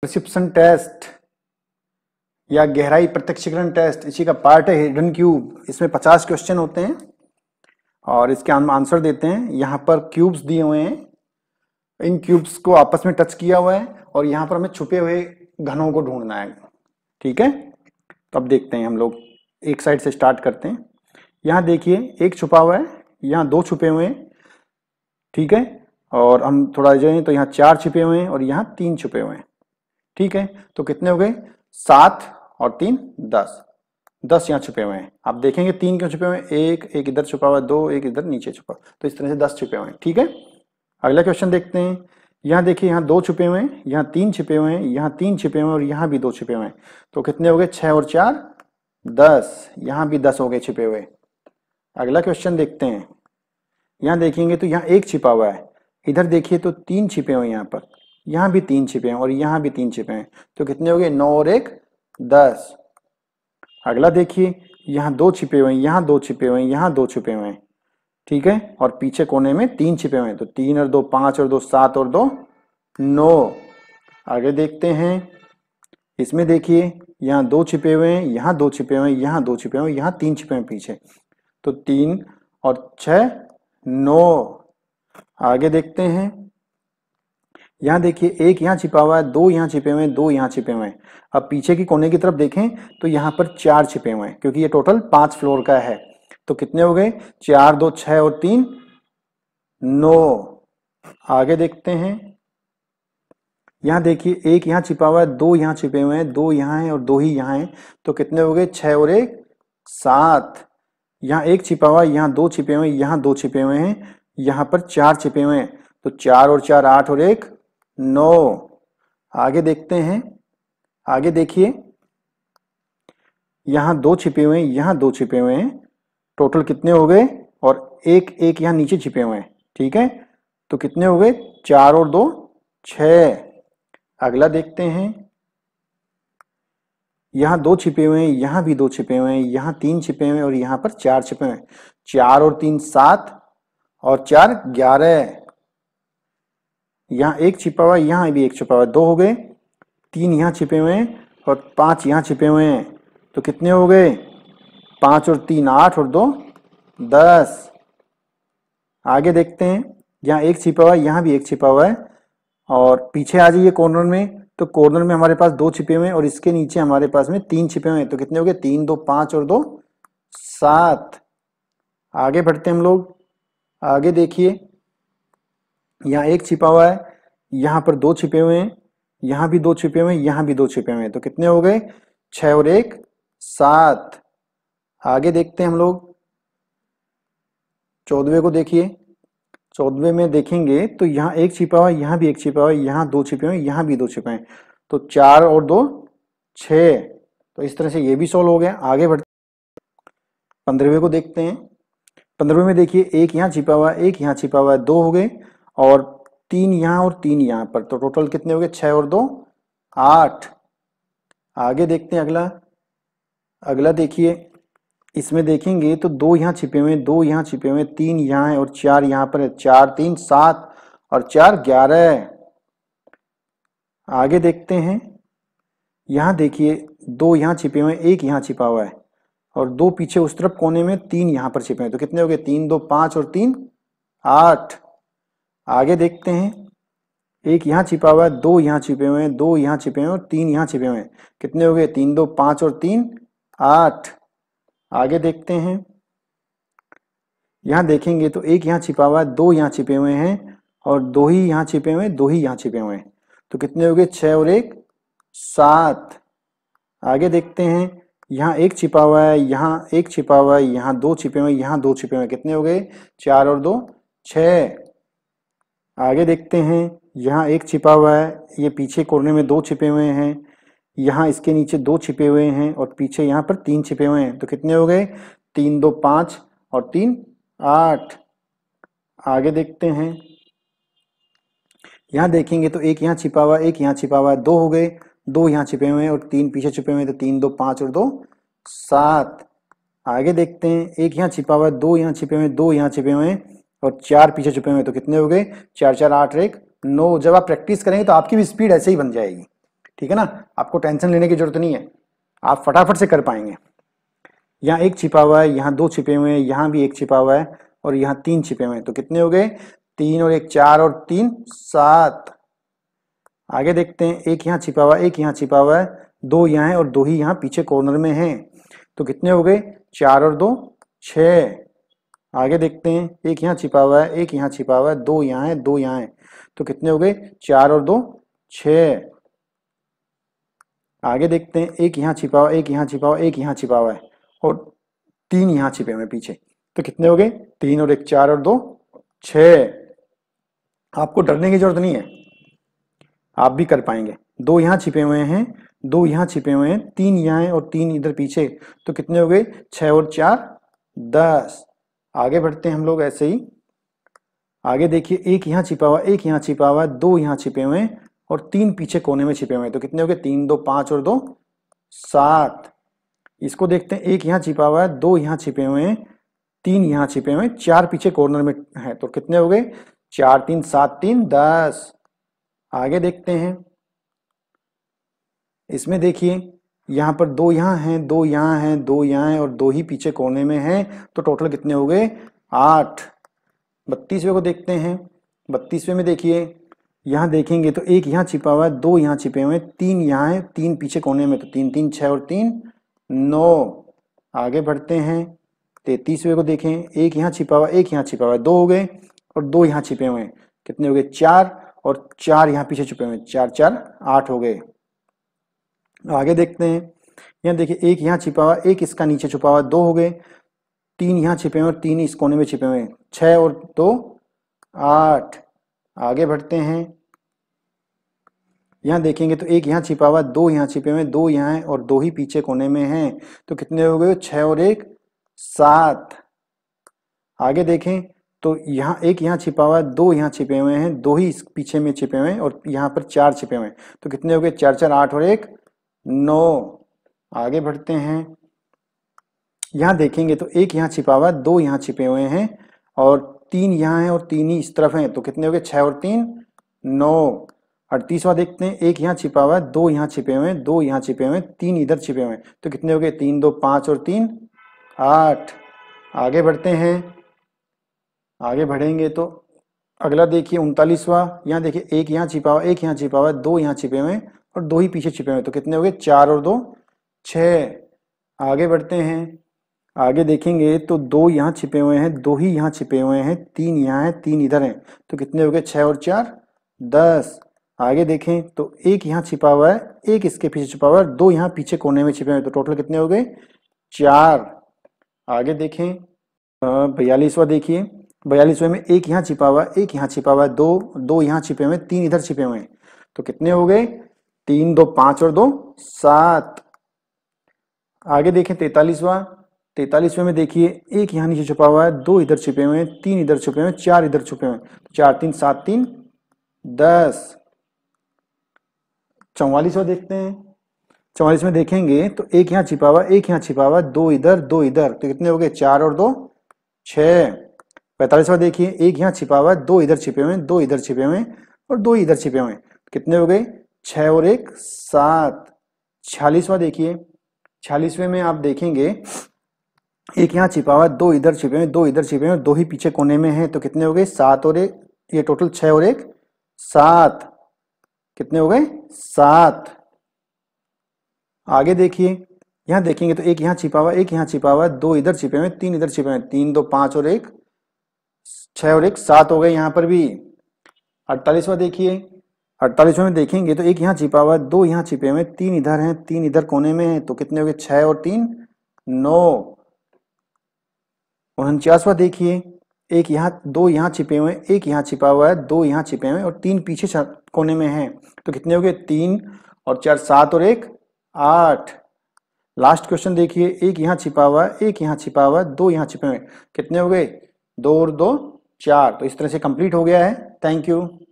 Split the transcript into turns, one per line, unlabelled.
प्रसिप्शन test या गहराई प्रत्यक्षीकरण test इसी का पार्ट है हिडन क्यूब इसमें पचास क्वेश्चन होते हैं और इसके हम आंसर देते हैं यहाँ पर क्यूब्स दिए हुए हैं इन क्यूब्स को आपस में टच किया हुआ है और यहाँ पर हमें छुपे हुए घनों को ढूंढना है ठीक है तो अब देखते हैं हम लोग एक साइड से स्टार्ट करते हैं यहाँ देखिए एक छुपा हुआ है यहाँ दो छुपे हुए हैं ठीक है और हम थोड़ा जाए तो यहाँ चार छुपे हुए हैं और यहाँ तीन छुपे हुए हैं ठीक है तो कितने हो गए सात और तीन दस दस यहाँ छुपे हुए हैं आप देखेंगे तीन क्यों छुपे हुए हैं एक एक इधर छुपा हुआ है दो एक इधर नीचे छुपा तो इस तरह से दस छुपे हुए हैं ठीक है अगला क्वेश्चन देखते हैं यहाँ देखिए यहाँ दो छुपे हुए हैं यहाँ तीन छुपे हुए हैं यहाँ तीन छुपे हुए हैं और यहाँ भी दो छुपे हुए हैं तो कितने हो गए छः और चार दस यहाँ भी दस हो गए छिपे हुए अगला क्वेश्चन देखते हैं यहाँ देखेंगे तो यहाँ एक छिपा हुआ है इधर देखिए तो तीन छिपे हुए हैं यहाँ पर यहाँ भी तीन छिपे हैं और यहाँ भी तीन छिपे हैं तो कितने हो गए नौ और एक दस अगला देखिए यहाँ दो छिपे हुए हैं यहाँ दो छिपे हुए हैं यहाँ दो छिपे हुए हैं ठीक है और पीछे कोने में तीन छिपे हुए हैं तो तीन और दो पांच और दो सात और दो नौ आगे देखते हैं इसमें देखिए यहाँ दो छिपे हुए हैं यहाँ दो छिपे हुए हैं यहाँ दो छिपे हुए यहाँ तीन छिपे हुए पीछे तो तीन और छ नौ आगे देखते हैं यहाँ देखिए एक यहाँ छिपा हुआ है दो यहाँ छिपे हुए हैं दो यहाँ छिपे हुए हैं अब पीछे की कोने की तरफ देखें तो यहाँ पर चार छिपे हुए हैं क्योंकि ये टोटल पांच फ्लोर का है तो कितने हो गए चार दो छ और तीन नौ आगे देखते हैं यहाँ देखिए एक यहाँ छिपा हुआ है दो यहाँ छिपे हुए हैं दो यहाँ हैं और दो ही यहाँ हैं तो कितने हो गए छ और एक सात यहाँ एक छिपा हुआ है यहाँ दो छिपे हुए हैं यहाँ दो छिपे हुए हैं यहाँ पर चार छिपे हुए हैं तो चार और चार आठ और एक नो आगे देखते हैं आगे देखिए यहां दो छिपे हुए हैं यहां दो छिपे हुए हैं टोटल कितने हो गए और एक एक यहां नीचे छिपे हुए हैं ठीक है तो कितने हो गए चार और दो छ अगला देखते हैं यहां दो छिपे हुए हैं यहां भी दो छिपे हुए हैं यहां तीन छिपे हुए हैं और यहां पर चार छिपे हुए हैं चार और तीन सात और चार ग्यारह यहाँ एक छिपा हुआ है यहाँ भी एक छिपा हुआ है दो हो गए तीन यहाँ छिपे हुए हैं और पांच यहाँ छिपे हुए हैं तो कितने हो गए पाँच और तीन आठ और दो दस आगे देखते हैं यहाँ एक छिपा हुआ है यहाँ भी एक छिपा हुआ है और पीछे आ जाइए कॉर्नर में तो कॉर्नर में हमारे पास दो छिपे हुए हैं और इसके नीचे हमारे पास में तीन छिपे हुए हैं तो कितने हो गए तीन दो पाँच और दो सात आगे बढ़ते हम लोग आगे देखिए यहाँ एक छिपा हुआ है यहाँ पर दो छिपे हुए हैं यहाँ भी दो छिपे हुए हैं यहाँ भी दो छिपे हुए हैं तो कितने हो गए छ और एक सात आगे देखते हैं हम लोग चौदवे को देखिए चौदवे में देखेंगे तो यहाँ एक छिपा हुआ है यहाँ भी एक छिपा हुआ है यहाँ दो छिपे हुए यहां यहाँ भी दो छिपे हैं तो चार और दो छ तो इस तरह से ये भी सॉल्व हो गया आगे बढ़ते पंद्रहवें को देखते हैं पंद्रहवें में देखिए एक यहाँ छिपा हुआ है एक यहाँ छिपा हुआ है दो हो गए और तीन यहां और तीन यहां पर तो टोटल कितने हो गए छह और दो आठ आगे देखते हैं अगला अगला देखिए इसमें देखेंगे तो दो यहां छिपे हुए दो यहां छिपे हुए तीन यहां है और चार यहां पर है चार तीन सात और चार ग्यारह आगे देखते हैं यहां देखिए दो यहां छिपे हुए एक यहां छिपा हुआ है और दो पीछे उस तरफ कोने में तीन यहां पर छिपे हैं तो कितने हो गए तीन दो पांच और तीन आठ आगे देखते हैं एक यहाँ छिपा हुआ है दो यहाँ छिपे हुए हैं दो यहाँ छिपे हुए हैं और तीन यहाँ छिपे हुए हैं कितने हो गए तीन दो पांच और तीन आठ आगे देखते हैं यहाँ देखेंगे तो एक यहाँ छिपा हुआ है दो यहाँ छिपे हुए हैं और दो ही यहाँ छिपे हुए हैं दो ही यहाँ छिपे हुए हैं तो कितने हो गए छ और एक सात आगे देखते हैं यहाँ एक छिपा हुआ है यहाँ एक छिपा हुआ है यहाँ दो छिपे हुए यहाँ दो छिपे हुए कितने हो गए चार और दो छ आगे देखते हैं यहाँ एक छिपा हुआ है ये पीछे कोने में दो छिपे हुए हैं यहाँ इसके नीचे दो छिपे हुए हैं और पीछे यहाँ पर तीन छिपे हुए हैं तो कितने हो गए तीन दो पाँच और तीन आठ आगे देखते हैं यहाँ देखेंगे तो एक यहाँ छिपा हुआ एक यहाँ छिपा हुआ दो हो गए दो यहाँ छिपे हुए हैं और तीन पीछे छिपे हुए हैं तो तीन दो पाँच और दो सात आगे देखते हैं एक यहाँ छिपा हुआ दो यहाँ छिपे हुए दो यहाँ छिपे हुए हैं और चार पीछे छुपे हुए तो कितने हो गए चार चार आठ एक नौ जब आप प्रैक्टिस करेंगे तो आपकी भी स्पीड ऐसे ही बन जाएगी ठीक है ना आपको टेंशन लेने की जरूरत नहीं है आप फटाफट से कर पाएंगे यहाँ एक छिपा हुआ है यहाँ दो छिपे हुए हैं यहाँ भी एक छिपा हुआ है और यहाँ तीन छिपे हुए हैं तो कितने हो गए तीन और एक चार और तीन सात आगे देखते हैं एक यहाँ छिपा हुआ है एक यहाँ छिपा हुआ है दो यहाँ है और दो ही यहाँ पीछे कॉर्नर में हैं तो कितने हो गए चार और दो छः आगे देखते हैं एक यहाँ छिपा हुआ है एक यहाँ छिपा हुआ है दो यहाँ है दो यहाँ है तो कितने हो गए चार और दो छ आगे देखते हैं एक यहाँ छिपा हुआ एक यहाँ छिपा हुआ एक यहाँ छिपा हुआ है और तीन यहाँ छिपे हुए पीछे तो कितने हो गए तीन और एक चार और दो छ आपको डरने की जरूरत नहीं है आप भी कर पाएंगे दो यहाँ छिपे हुए हैं दो यहाँ छिपे हुए हैं तीन यहाँ और तीन इधर पीछे तो कितने हो गए छ और चार दस आगे बढ़ते हैं हम लोग ऐसे ही आगे देखिए एक यहाँ छिपा हुआ एक यहाँ छिपा हुआ दो यहाँ छिपे हुए और तीन पीछे कोने में छिपे हुए हैं तो कितने हो गए तीन दो पांच और दो सात इसको देखते हैं एक यहाँ छिपा हुआ है दो यहाँ छिपे हुए हैं तीन यहाँ छिपे हुए हैं चार पीछे कॉर्नर में है तो कितने हो गए चार तीन सात तीन दस आगे देखते हैं इसमें देखिए यहाँ पर दो यहाँ हैं दो यहाँ हैं दो यहाँ हैं और दो ही पीछे कोने में हैं तो टोटल कितने हो गए आठ बत्तीसवें को देखते हैं बत्तीसवें में देखिए यहाँ देखेंगे तो एक यहाँ छिपा हुआ है दो यहाँ छिपे हुए हैं तीन यहाँ है तीन पीछे कोने में तो तीन तीन छः और तीन नौ आगे बढ़ते हैं तैतीसवें को देखें एक यहाँ छिपा हुआ एक यहाँ छिपा हुआ दो हो गए और दो यहाँ छिपे हुए हैं कितने हो गए चार और चार यहाँ पीछे छुपे हुए चार चार आठ हो गए आगे देखते हैं यहाँ देखिए एक यहाँ छिपा हुआ एक इसका नीचे छुपा हुआ दो हो गए तीन यहाँ छिपे हुए और तीन इस कोने में छिपे हुए छः और दो आठ आगे बढ़ते हैं यहाँ देखेंगे तो एक यहाँ छिपा हुआ दो यहाँ छिपे हुए दो यहाँ हैं और दो ही पीछे कोने में हैं तो कितने हो गए छः और एक सात आगे देखें तो यहाँ एक यहाँ छिपा हुआ दो यहाँ छिपे हुए हैं दो ही पीछे में छिपे हुए हैं और यहाँ पर चार छिपे हुए हैं तो कितने हो गए चार चार आठ और एक नौ आगे बढ़ते हैं यहां देखेंगे तो एक यहां छिपा हुआ है दो यहां छिपे हुए हैं और तीन यहां हैं और तीन ही इस तरफ हैं तो कितने हो गए छह और तीन नौ अड़तीसवा देखते हैं एक यहाँ छिपा हुआ है दो यहाँ छिपे हुए हैं दो यहाँ छिपे हुए हैं तीन इधर छिपे हुए हैं तो कितने हो गए तीन दो पांच और तीन आठ आगे बढ़ते हैं आगे बढ़ेंगे तो अगला देखिए उनतालीसवा यहाँ देखिए एक यहाँ छिपा हुआ एक यहाँ छिपा हुआ है दो यहाँ छिपे हुए हैं और दो ही पीछे छिपे हुए तो कितने हो गए चार और दो छः आगे बढ़ते हैं आगे देखेंगे तो दो यहाँ छिपे हुए हैं दो ही यहाँ छिपे हुए हैं तीन यहाँ हैं तीन इधर हैं तो कितने हो गए छः और चार दस आगे देखें तो एक यहाँ छिपा हुआ है एक इसके पीछे छिपा हुआ है दो यहाँ पीछे कोने में छिपे हुए तो टोटल कितने हो गए चार आगे देखें बयालीसवा देखिए बयालीसवें में एक यहाँ छिपा हुआ है एक यहाँ छिपा हुआ है दो दो यहाँ छिपे हुए तीन इधर छिपे हुए हैं तो कितने हो गए तीन दो पांच और दो सात आगे देखें तैतालीसवा तैतालीसवें में देखिए एक यहां नीचे छुपा हुआ है दो इधर छिपे हुए हैं तीन इधर छुपे हुए हैं चार इधर छुपे हुए हैं तो चार तीन सात तीन दस चौवालीसवा देखते हैं चौवालीस में देखेंगे तो एक यहां छिपा हुआ एक यहां छिपा हुआ दो इधर दो इधर तो कितने हो गए चार और दो छ पैतालीसवा देखिए एक यहां छिपा हुआ दो इधर छिपे हुए दो इधर छिपे हुए और दो इधर छिपे हुए तो कितने हो गए छ और एक सात छियालीसवा देखिए छियालीसवें में आप देखेंगे एक यहाँ छिपा हुआ दो इधर छिपे हुए दो इधर छिपे हुए दो ही पीछे कोने में है तो कितने हो गए सात और एक ये टोटल छ और एक सात कितने हो गए सात आगे देखिए यहां देखेंगे तो एक यहां छिपा हुआ एक यहां छिपा हुआ दो इधर छिपे हुए तीन इधर छिपे हुए तीन दो पांच और एक छ और एक सात हो गए यहां पर भी अड़तालीसवा देखिए अड़तालीसवें में देखेंगे तो एक यहाँ छिपा हुआ है दो यहाँ छिपे हुए तीन इधर हैं तीन इधर कोने में है तो कितने हो गए छह और तीन नौ उनचासवा देखिए एक यहाँ दो यहाँ छिपे हुए एक यहाँ छिपा हुआ है दो यहाँ छिपे हुए और तीन पीछे कोने में हैं तो कितने हो गए तीन और चार सात और एक आठ लास्ट क्वेश्चन देखिए एक यहाँ छिपा हुआ है एक यहाँ छिपा हुआ है दो यहाँ छिपे हुए कितने हो गए दो और दो चार तो इस तरह से कंप्लीट हो गया है थैंक यू